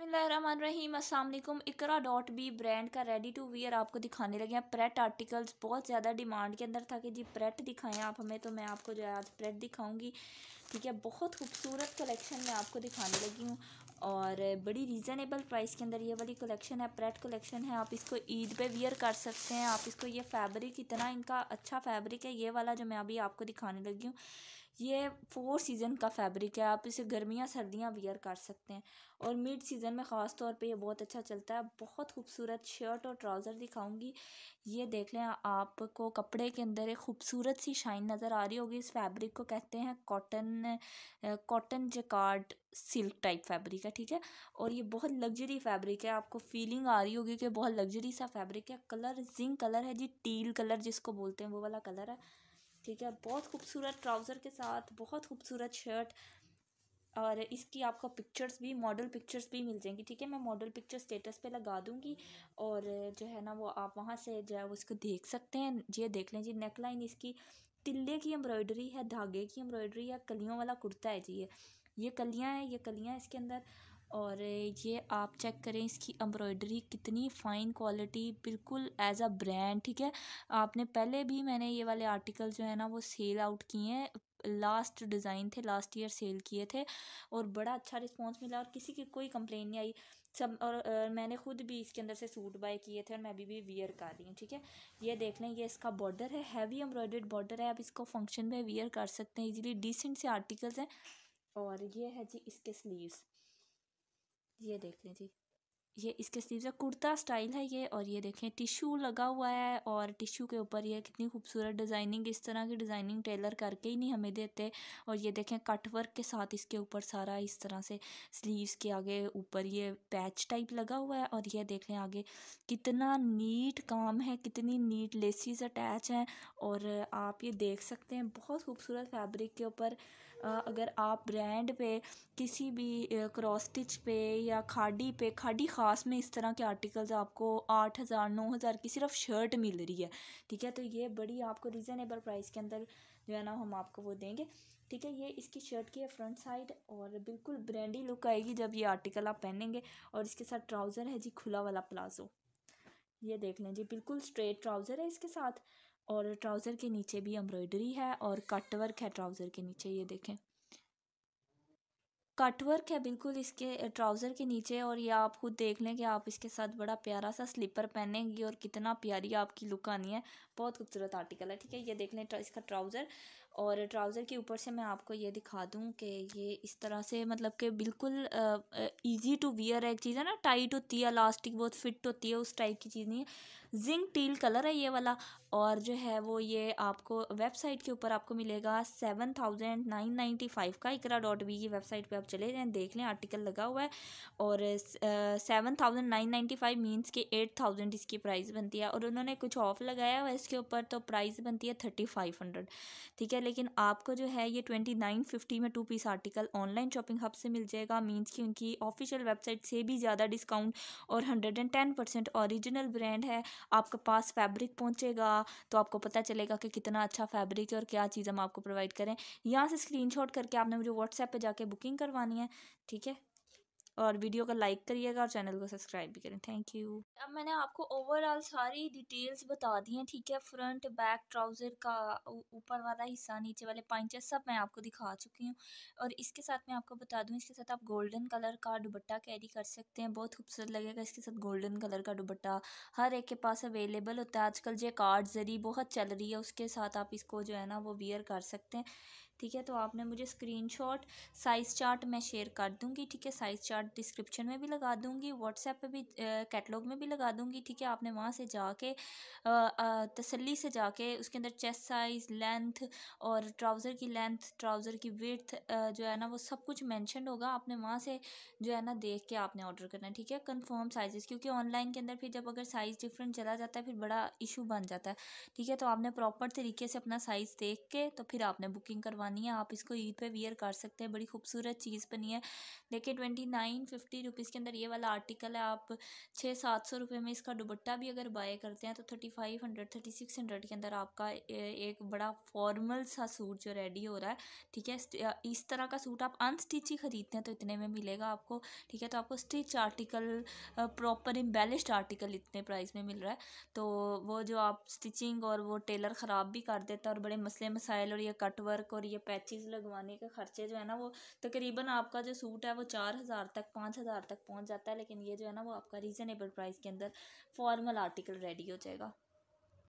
बसमीम असल इकरा डॉट बी ब्रांड का रेडी टू वियर आपको दिखाने लगे हैं प्रेट आर्टिकल्स बहुत ज़्यादा डिमांड के अंदर था कि जी प्रेट दिखाएं आप हमें तो मैं आपको जो है आज प्रेट दिखाऊंगी ठीक है बहुत खूबसूरत कलेक्शन मैं आपको दिखाने लगी हूँ और बड़ी रीज़नेबल प्राइस के अंदर ये वाली कलेक्शन है प्रेट कलेक्शन है आप इसको ईद पर वियर कर सकते हैं आप इसको ये फैब्रिक इतना इनका अच्छा फैब्रिक है ये वाला जो मैं अभी आपको दिखाने लगी हूँ ये फोर सीज़न का फैब्रिक है आप इसे गर्मियाँ सर्दियाँ वियर कर सकते हैं और मिड सीज़न में ख़ास तौर पे ये बहुत अच्छा चलता है बहुत खूबसूरत शर्ट और ट्राउज़र दिखाऊंगी ये देख लें आपको कपड़े के अंदर एक खूबसूरत सी शाइन नज़र आ रही होगी इस फैब्रिक को कहते हैं cotton cotton jacquard silk type fabric है ठीक है और ये बहुत लग्जरी फैब्रिक है आपको फीलिंग आ रही होगी कि बहुत लग्जरी सा फैब्रिक है कलर जिंक कलर है जी टील कलर जिसको बोलते हैं वो वाला कलर है ठीक है बहुत खूबसूरत ट्राउज़र के साथ बहुत खूबसूरत शर्ट और इसकी आपको पिक्चर्स भी मॉडल पिक्चर्स भी मिल जाएंगी ठीक है मैं मॉडल पिक्चर स्टेटस पे लगा दूंगी और जो है ना वो आप वहाँ से जो है उसको देख सकते हैं ये देख लें जी नेक लाइन इसकी तिल्ले की एम्ब्रॉयडरी है धागे की एम्ब्रॉयडरी या कलियों वाला कुर्ता है जी ये ये कलियाँ हैं ये कलियाँ इसके अंदर और ये आप चेक करें इसकी एम्ब्रॉयडरी कितनी फ़ाइन क्वालिटी बिल्कुल एज अ ब्रांड ठीक है आपने पहले भी मैंने ये वाले आर्टिकल जो है ना वो सेल आउट किए हैं लास्ट डिज़ाइन थे लास्ट ईयर सेल किए थे और बड़ा अच्छा रिस्पांस मिला और किसी की कोई कंप्लेन नहीं आई सब और आ, मैंने ख़ुद भी इसके अंदर से सूट बाय किए थे और मैं अभी भी वियर कर रही हूँ ठीक है ये देख लें ये इसका बॉर्डर है हैवी एम्ब्रॉयडर्ड बॉर्डर है आप इसको फंक्शन में वियर कर सकते हैं इजीली डिसेंट से आर्टिकल्स हैं और ये है जी इसके स्लीव्स ये देख लें जी ये इसके स्लीव्स का कुर्ता स्टाइल है ये और ये देखें टिशू लगा हुआ है और टिशू के ऊपर ये कितनी खूबसूरत डिज़ाइनिंग इस तरह की डिज़ाइनिंग टेलर करके ही नहीं हमें देते और ये देखें कट वर्क के साथ इसके ऊपर सारा इस तरह से स्लीव्स के आगे ऊपर ये पैच टाइप लगा हुआ है और ये देख लें आगे कितना नीट काम है कितनी नीट लेसिस अटैच हैं और आप ये देख सकते हैं बहुत खूबसूरत फैब्रिक के ऊपर अगर आप ब्रांड पे किसी भी क्रॉस स्टिच पे या खाड़ी पे खाड़ी ख़ास में इस तरह के आर्टिकल्स आपको आठ हज़ार नौ हज़ार की सिर्फ शर्ट मिल रही है ठीक है तो ये बड़ी आपको रिजनेबल प्राइस के अंदर जो है ना हम आपको वो देंगे ठीक है ये इसकी शर्ट की है फ्रंट साइड और बिल्कुल ब्रांडी लुक आएगी जब ये आर्टिकल आप पहनेंगे और इसके साथ ट्राउज़र है जी खुला वाला प्लाजो ये देख लें जी बिल्कुल स्ट्रेट ट्राउज़र है इसके साथ और ट्राउज़र के नीचे भी एम्ब्रॉयडरी है और कट वर्क है ट्राउज़र के नीचे ये देखें कट वर्क है बिल्कुल इसके ट्राउज़र के नीचे और ये आप खुद देख लें कि आप इसके साथ बड़ा प्यारा सा स्लीपर पहनेंगी और कितना प्यारी आपकी लुक आनी है बहुत खूबसूरत आर्टिकल है ठीक है ये देख लें इसका ट्राउज़र और ट्राउज़र के ऊपर से मैं आपको ये दिखा दूँ कि ये इस तरह से मतलब कि बिल्कुल इजी टू वियर है एक चीज़ है ना टाइट होती है लास्टिक बहुत फिट होती है उस टाइप की चीज़ नहीं है जिंक टील कलर है ये वाला और जो है वो ये आपको वेबसाइट के ऊपर आपको मिलेगा seven thousand nine ninety five का इकरा डॉट वी की वेबसाइट पे आप चले जाएँ देख लें आर्टिकल लगा हुआ है और seven thousand nine ninety five means कि एट थाउजेंड इसकी प्राइस बनती है और उन्होंने कुछ ऑफ लगाया हुआ है इसके ऊपर तो प्राइस बनती है थर्टी फाइव हंड्रेड ठीक है लेकिन आपको जो है ये ट्वेंटी नाइन फिफ्टी में two piece article online shopping hub से मिल जाएगा मीन्स कि उनकी ऑफिशियल वेबसाइट से भी ज़्यादा डिस्काउंट और hundred and ten percent original brand है आपके पास फैब्रिक पहुँचेगा तो आपको पता चलेगा कि कितना अच्छा फैब्रिक है और क्या चीज़ हम आपको प्रोवाइड करें यहाँ से स्क्रीन करके आपने मुझे व्हाट्सएप पर जाके बुकिंग करवानी है ठीक है और वीडियो का लाइक करिएगा और चैनल को सब्सक्राइब भी करें थैंक यू अब मैंने आपको ओवरऑल सारी डिटेल्स बता दी हैं ठीक है फ्रंट बैक ट्राउज़र का ऊपर वाला हिस्सा नीचे वाले पाइंचेस सब मैं आपको दिखा चुकी हूँ और इसके साथ मैं आपको बता दूँ इसके साथ आप गोल्डन कलर का दुबट्टा कैरी कर सकते हैं बहुत खूबसूरत लगेगा इसके साथ गोल्डन कलर का दुबट्टा हर एक के पास अवेलेबल होता है आजकल जो कार्ड जरी बहुत चल रही है उसके साथ आप इसको जो है ना वो वियर कर सकते हैं ठीक है तो आपने मुझे स्क्रीनशॉट साइज़ चार्ट मैं शेयर कर दूँगी ठीक है साइज़ चार्ट डिस्क्रिप्शन में भी लगा दूँगी व्हाट्सएप पे भी कैटलॉग में भी लगा दूँगी ठीक है आपने वहाँ से जाके तसली से जाके उसके अंदर चेस्ट साइज़ लेंथ और ट्राउज़र की लेंथ ट्राउज़र की विर्थ जो है ना वो सब कुछ मैंशनड होगा आपने वहाँ से जो है ना देख के आपने ऑर्डर करना है ठीक है कन्फर्म साइज़ क्योंकि ऑनलाइन के अंदर फिर जब अगर साइज़ डिफरेंट चला जाता है फिर बड़ा इशू बन जाता है ठीक है तो आपने प्रॉपर तरीके से अपना साइज़ देख के तो फिर आपने बुकिंग करवा करवानी है आप इसको ईद पे वियर कर सकते हैं बड़ी खूबसूरत चीज़ बनी है देखिए ट्वेंटी नाइन फिफ्टी रुपीज़ के अंदर ये वाला आर्टिकल है आप छः सात सौ रुपये में इसका दुबट्टा भी अगर बाय करते हैं तो thirty five hundred thirty six hundred के अंदर आपका एक बड़ा फॉर्मल सा सूट जो रेडी हो रहा है ठीक है इस तरह का सूट आप अनस्टिच ही ख़रीदते हैं तो इतने में मिलेगा आपको ठीक है तो आपको stitch article proper embellished article इतने प्राइस में मिल रहा है तो वो जो आप स्टिचिंग और वो टेलर ख़राब भी कर देता है और बड़े मसले मसाइल और ये कट वर्क और ये पैचेज़ लगवाने के खर्चे जो है ना वो तकरीबन आपका जो सूट है वो चार हज़ार तक पाँच हज़ार तक पहुँच जाता है लेकिन ये जो है ना वो आपका रीज़नेबल प्राइस के अंदर फॉर्मल आर्टिकल रेडी हो जाएगा